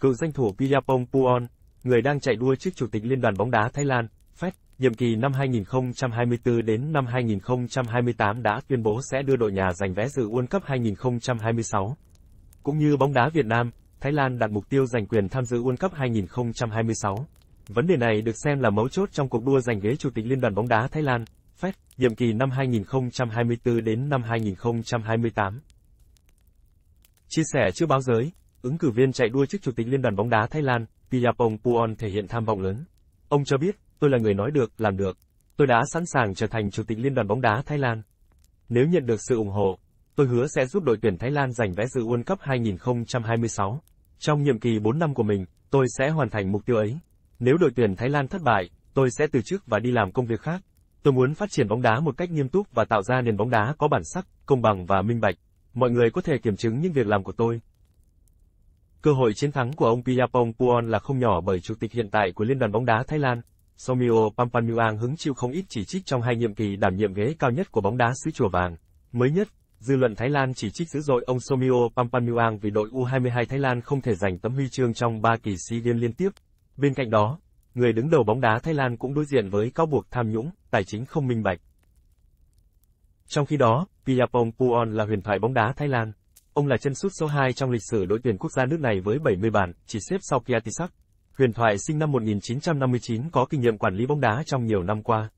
cựu danh thủ Piyapong Puon, người đang chạy đua trước Chủ tịch Liên đoàn bóng đá Thái Lan, Fed, nhiệm kỳ năm 2024 đến năm 2028 đã tuyên bố sẽ đưa đội nhà giành vé dự World Cup 2026. Cũng như bóng đá Việt Nam, Thái Lan đặt mục tiêu giành quyền tham dự World Cup 2026. Vấn đề này được xem là mấu chốt trong cuộc đua giành ghế Chủ tịch Liên đoàn bóng đá Thái Lan, Fed, nhiệm kỳ năm 2024 đến năm 2028. Chia sẻ trước báo giới Ứng cử viên chạy đua chức chủ tịch Liên đoàn bóng đá Thái Lan, Piyapong Puon thể hiện tham vọng lớn. Ông cho biết, tôi là người nói được, làm được. Tôi đã sẵn sàng trở thành chủ tịch Liên đoàn bóng đá Thái Lan. Nếu nhận được sự ủng hộ, tôi hứa sẽ giúp đội tuyển Thái Lan giành vé dự World Cup 2026. Trong nhiệm kỳ 4 năm của mình, tôi sẽ hoàn thành mục tiêu ấy. Nếu đội tuyển Thái Lan thất bại, tôi sẽ từ chức và đi làm công việc khác. Tôi muốn phát triển bóng đá một cách nghiêm túc và tạo ra nền bóng đá có bản sắc, công bằng và minh bạch. Mọi người có thể kiểm chứng những việc làm của tôi. Cơ hội chiến thắng của ông Piyapong Puon là không nhỏ bởi chủ tịch hiện tại của Liên đoàn bóng đá Thái Lan, Somio Pampaniuang hứng chịu không ít chỉ trích trong hai nhiệm kỳ đảm nhiệm ghế cao nhất của bóng đá xứ chùa vàng. Mới nhất, dư luận Thái Lan chỉ trích dữ dội ông Somio Pampaniuang vì đội U22 Thái Lan không thể giành tấm huy chương trong 3 kỳ SEA Games liên tiếp. Bên cạnh đó, người đứng đầu bóng đá Thái Lan cũng đối diện với cáo buộc tham nhũng, tài chính không minh bạch. Trong khi đó, Piyapong Puon là huyền thoại bóng đá Thái Lan. Ông là chân sút số 2 trong lịch sử đội tuyển quốc gia nước này với 70 bàn, chỉ xếp sau Piatisak. Huyền Thoại sinh năm 1959 có kinh nghiệm quản lý bóng đá trong nhiều năm qua.